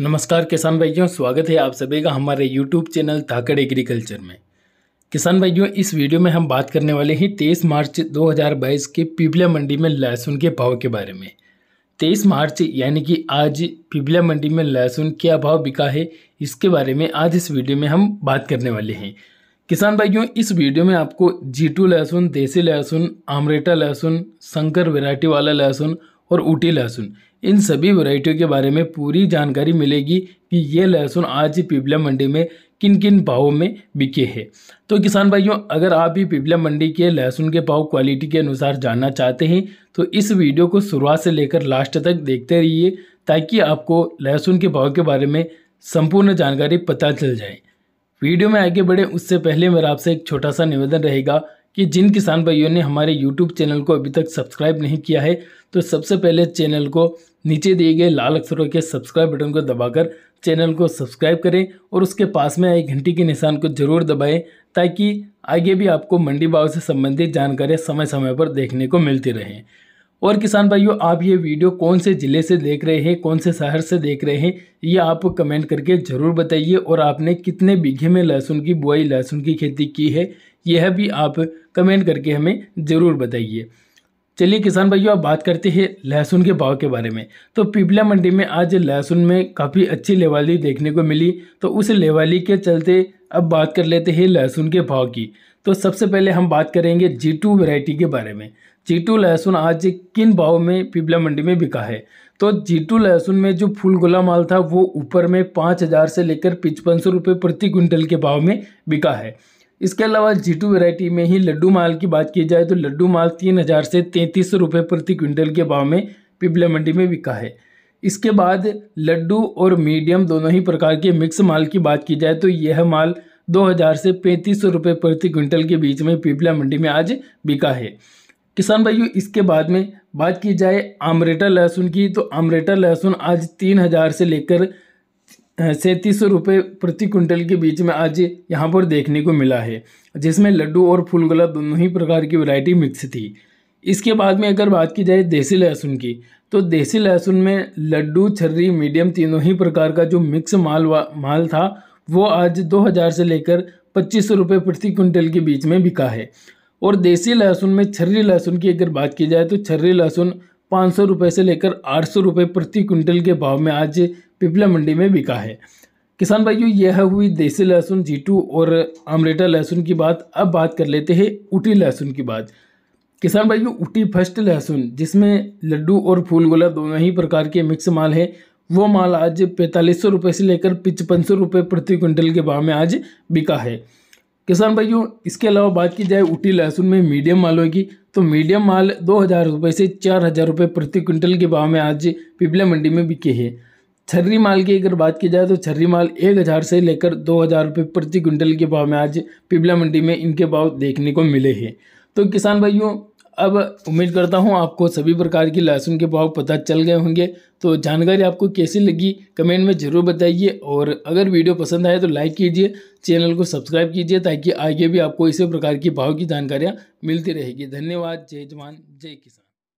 नमस्कार किसान भाइयों स्वागत है आप सभी का हमारे यूट्यूब चैनल धाकड़ एग्रीकल्चर में किसान भाइयों इस वीडियो में हम बात करने वाले हैं 23 मार्च 2022 के पिपला मंडी में लहसुन के भाव के बारे में 23 मार्च यानी कि आज पिपला मंडी में लहसुन क्या भाव बिका है इसके बारे में आज इस वीडियो में हम बात करने वाले हैं किसान भाइयों इस वीडियो में आपको जीटू लहसुन देसी लहसुन आमरेटा लहसुन शंकर वेराइटी वाला लहसुन और ऊटी लहसुन इन सभी वैरायटियों के बारे में पूरी जानकारी मिलेगी कि ये लहसुन आज पिपला मंडी में किन किन भावों में बिके हैं तो किसान भाइयों अगर आप भी पिपला मंडी के लहसुन के भाव क्वालिटी के अनुसार जानना चाहते हैं तो इस वीडियो को शुरुआत से लेकर लास्ट तक देखते रहिए ताकि आपको लहसुन के भाव के बारे में संपूर्ण जानकारी पता चल जाए वीडियो में आगे बढ़ें उससे पहले मेरा आपसे एक छोटा सा निवेदन रहेगा कि जिन किसान भाइयों ने हमारे YouTube चैनल को अभी तक सब्सक्राइब नहीं किया है तो सबसे पहले चैनल को नीचे दिए गए लाल अक्षरों के सब्सक्राइब बटन को दबाकर चैनल को सब्सक्राइब करें और उसके पास में आई घंटी के निशान को जरूर दबाएं ताकि आगे भी आपको मंडी भाव से संबंधित जानकारियाँ समय समय पर देखने को मिलती रहें और किसान भाइयों आप ये वीडियो कौन से ज़िले से देख रहे हैं कौन से शहर से देख रहे हैं ये आप कमेंट करके ज़रूर बताइए और आपने कितने बीघे में लहसुन की बुआई लहसुन की खेती की है यह भी आप कमेंट करके हमें ज़रूर बताइए चलिए किसान भाइयों अब बात करते हैं लहसुन के भाव के बारे में तो पिपला मंडी में आज लहसुन में काफ़ी अच्छी लेवाली देखने को मिली तो उस लेवाली के चलते अब बात कर लेते हैं लहसुन के भाव की तो सबसे पहले हम बात करेंगे जी टू वेराइटी के बारे में जी टू लहसुन आज किन भाव में पिपला मंडी में बिका है तो जी टू लहसुन में जो फूल गोला माल था वो ऊपर में पाँच हज़ार से लेकर पचपन सौ रुपये प्रति क्विंटल के भाव में बिका है इसके अलावा जीटू वेराइटी में ही लड्डू माल की बात की जाए तो लड्डू माल तीन हज़ार से तैंतीस सौ रुपये प्रति क्विंटल के भाव में पिपला मंडी में बिका है इसके बाद लड्डू और मीडियम दोनों ही प्रकार के मिक्स माल की बात की जाए तो यह माल दो हज़ार से पैंतीस सौ रुपये प्रति क्विंटल के बीच में पिपला मंडी में आज बिका है किसान भाइयों इसके बाद में बात की जाए आमरेटा लहसुन की तो आमरेटा लहसुन आज तीन हज़ार से लेकर सैंतीस सौ रुपये प्रति कुंटल के बीच में आज यहाँ पर देखने को मिला है जिसमें लड्डू और फूलगला दोनों ही प्रकार की वैरायटी मिक्स थी इसके बाद में अगर बात की जाए देसी लहसुन की तो देसी लहसुन में लड्डू छर्री मीडियम तीनों ही प्रकार का जो मिक्स माल माल था वो आज हज़ार से लेकर पच्चीस सौ रुपये प्रति कुंटल के बीच में बिका है और देसी लहसुन में छर्री लहसुन की अगर बात की जाए तो छर्री लहसुन पाँच सौ रुपये से लेकर आठ सौ रुपये प्रति कुंटल के भाव में आज पिपला मंडी में बिका है किसान भाइयों यह हुई देसी लहसुन जीटू और अमरेटा लहसुन की बात अब बात कर लेते हैं ऊटी लहसुन की बात किसान भाइयों ऊटी फर्स्ट लहसुन जिसमें लड्डू और फूलगोला दोनों ही प्रकार के मिक्स माल है वो माल आज पैंतालीस सौ रुपये से लेकर पचपन सौ रुपये प्रति क्विंटल के भाव में आज बिका है किसान भाइयों इसके अलावा बात की जाए ऊटी लहसुन में मीडियम मालों की तो मीडियम माल दो हज़ार रुपये से चार हज़ार रुपये प्रति क्विंटल के भाव में आज पिपला मंडी में बिके हैं छर्री माल की अगर बात की जाए तो छर्री माल एक हज़ार से लेकर दो हज़ार रुपये प्रति क्विंटल के भाव में आज पिपला मंडी में इनके भाव देखने को मिले हैं तो किसान भाइयों अब उम्मीद करता हूँ आपको सभी प्रकार की लहसुन के भाव पता चल गए होंगे तो जानकारी आपको कैसी लगी कमेंट में ज़रूर बताइए और अगर वीडियो पसंद आए तो लाइक कीजिए चैनल को सब्सक्राइब कीजिए ताकि आगे भी आपको इसी प्रकार की भाव की जानकारियाँ मिलती रहेगी धन्यवाद जय जवान जय किसान